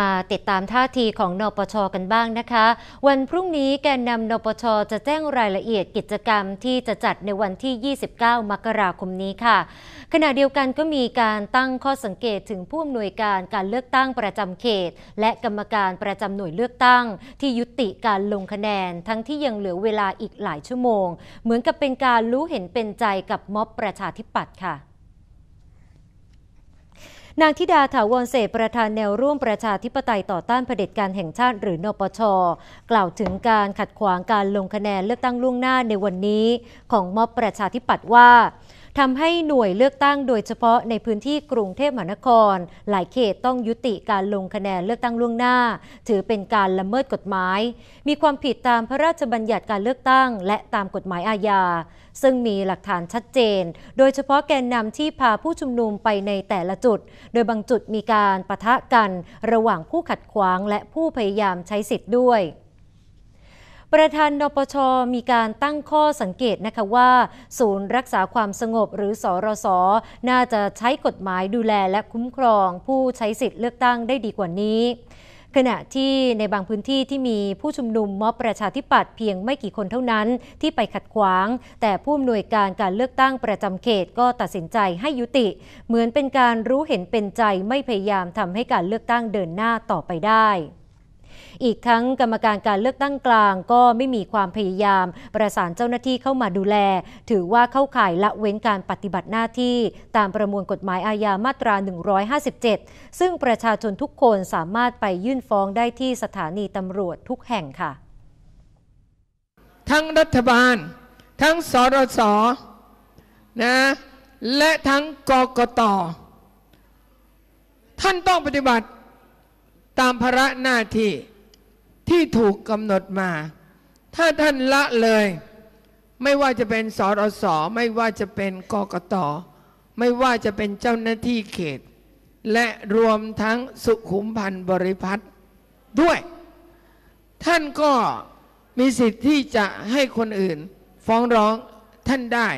มาติดตามท่าทีของนปชกันบ้างนะคะ วันพรุ่งนี้แกนนำนปชจะแจ้งรายละเอียดกิจกรรมที่จะจัดในวันที่ 29 มกราคมนี้ค่ะ ขณะเดียวกันก็มีการตั้งข้อสังเกตถึงผู้อำนวยการการเลือกตั้งประจำเขต และกรรมการประจำหน่วยเลือกตั้ง ที่ยุติการลงคะแนนทั้งที่ยังเหลือเวลาอีกหลายชั่วโมง เหมือนกับเป็นการรู้เห็นเป็นใจกับม็อบประชาธิปัตย์ค่ะนางธิดาถาวรเสพประธานแนวร่วมประชาธิปไตยต่อต้านเผด็จการแห่งชาติหรือ นปช กล่าวถึงการขัดขวางการลงคะแนนเลือกตั้งล่วงหน้าในวันนี้ของม็อบประชาธิปัตย์ว่าทำให้หน่วยเลือกตั้งโดยเฉพาะในพื้นที่กรุงเทพมหานครหลายเขตต้องยุติการลงคะแนนเลือกตั้งล่วงหน้า ถือเป็นการละเมิดกฎหมาย มีความผิดตามพระราชบัญญัติการเลือกตั้งและตามกฎหมายอาญาซึ่งมีหลักฐานชัดเจน โดยเฉพาะแกนนำที่พาผู้ชุมนุมไปในแต่ละจุด โดยบางจุดมีการประทะกันระหว่างผู้ขัดขวางและผู้พยายามใช้สิทธิ์ด้วยประธานนปช มีการตั้งข้อสังเกตนะคะว่า ศูนย์รักษาความสงบหรือสอรส น่าจะใช้กฎหมายดูแลและคุ้มครองผู้ใช้สิทธิ์เลือกตั้งได้ดีกว่านี้ ขณะที่ในบางพื้นที่ที่มีผู้ชุมนุมม็อบประชาธิปัตย์เพียงไม่กี่คนเท่านั้น ที่ไปขัดขวาง แต่ผู้อำนวยการการเลือกตั้งประจำเขตก็ตัดสินใจให้ยุติ เหมือนเป็นการรู้เห็นเป็นใจไม่พยายามทำให้การเลือกตั้งเดินหน้าต่อไปได้อีกทั้งกรรมการการเลือกตั้งกลางก็ไม่มีความพยายามประสานเจ้าหน้าที่เข้ามาดูแล ถือว่าเข้าข่ายละเว้นการปฏิบัติหน้าที่ตามประมวลกฎหมายอาญามาตรา 157 ซึ่งประชาชนทุกคนสามารถไปยื่นฟ้องได้ที่สถานีตำรวจทุกแห่งค่ะ ทั้งรัฐบาล ทั้งสรสนะและทั้งกกต ท่านต้องปฏิบัติตามภาระหน้าที่ที่ถูกกำหนดมา ถ้าท่านละเลย ไม่ว่าจะเป็นสอรสไม่ว่าจะเป็นกกต ไม่ว่าจะเป็นเจ้าหน้าที่เขต และรวมทั้งสุขุมพันธ์บริพัตรด้วย ท่านก็มีสิทธิ์ที่จะให้คนอื่น ฟ้องร้องท่านได้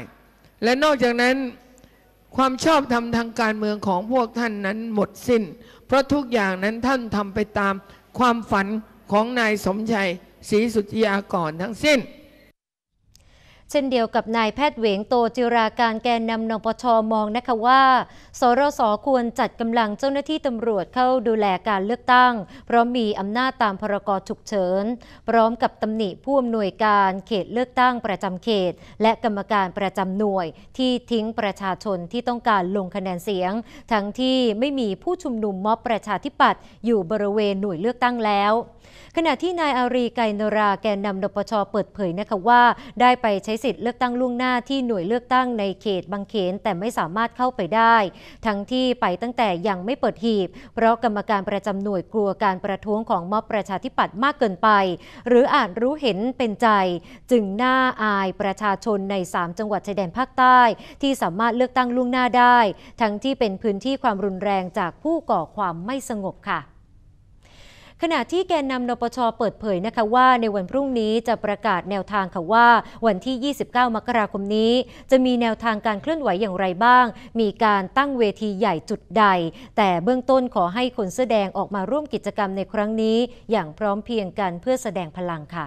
และนอกจากนั้น ความชอบธรรมทางการเมืองของพวกท่านนั้นหมดสิน้น เพราะทุกอย่างนั้นท่านทำไปตามความฝันของนายสมชัยศรีสุจธยากรทั้งสิ้นเช่นเดียวกับนายแพทย์เหวงโตจิราการแกนนำนปชมองนะคะว่าสรสควรจัดกำลังเจ้าหน้าที่ตำรวจเข้าดูแลการเลือกตั้งเพราะมีอำนาจตามพรกฉุกเฉินพร้อมกับตำหนิผู้อำนวยการเขตเลือกตั้งประจำเขต และกรรมการประจำหน่วยที่ทิ้งประชาชนที่ต้องการลงคะแนนเสียง ทั้งที่ไม่มีผู้ชุมนุมม็อบประชาธิปัตย์อยู่บริเวณหน่วยเลือกตั้งแล้ว ขณะที่นายอารีไกนราแกนนำนปชเปิดเผยนะคะว่าได้ไปใช้สิทธิ์เลือกตั้งล่วงหน้าที่หน่วยเลือกตั้งในเขตบางเขนแต่ไม่สามารถเข้าไปได้ ทั้งที่ไปตั้งแต่ยังไม่เปิดหีบเพราะกรรมการประจำหน่วยกลัวการประท้วง ของม็อบประชาธิปัตย์มากเกินไป หรืออาจรู้เห็นเป็นใจ จึงน่าอายประชาชนใน3จังหวัดชายแดนภาคใต้ ที่สามารถเลือกตั้ง ล่วงหน้าได้ ทั้งที่เป็นพื้นที่ความรุนแรงจากผู้ก่อความไม่สงบค่ะขณะที่แกนนำนปช เปิดเผยนะคะว่าในวันพรุ่งนี้จะประกาศแนวทางค่ะว่าวันที่ 29 มกราคมนี้ จะมีแนวทางการเคลื่อนไหวอย่างไรบ้าง มีการตั้งเวทีใหญ่จุดใด แต่เบื้องต้นขอให้คนเสื้อแดงออกมาร่วมกิจกรรมในครั้งนี้ อย่างพร้อมเพียงกันเพื่อแสดงพลังค่ะ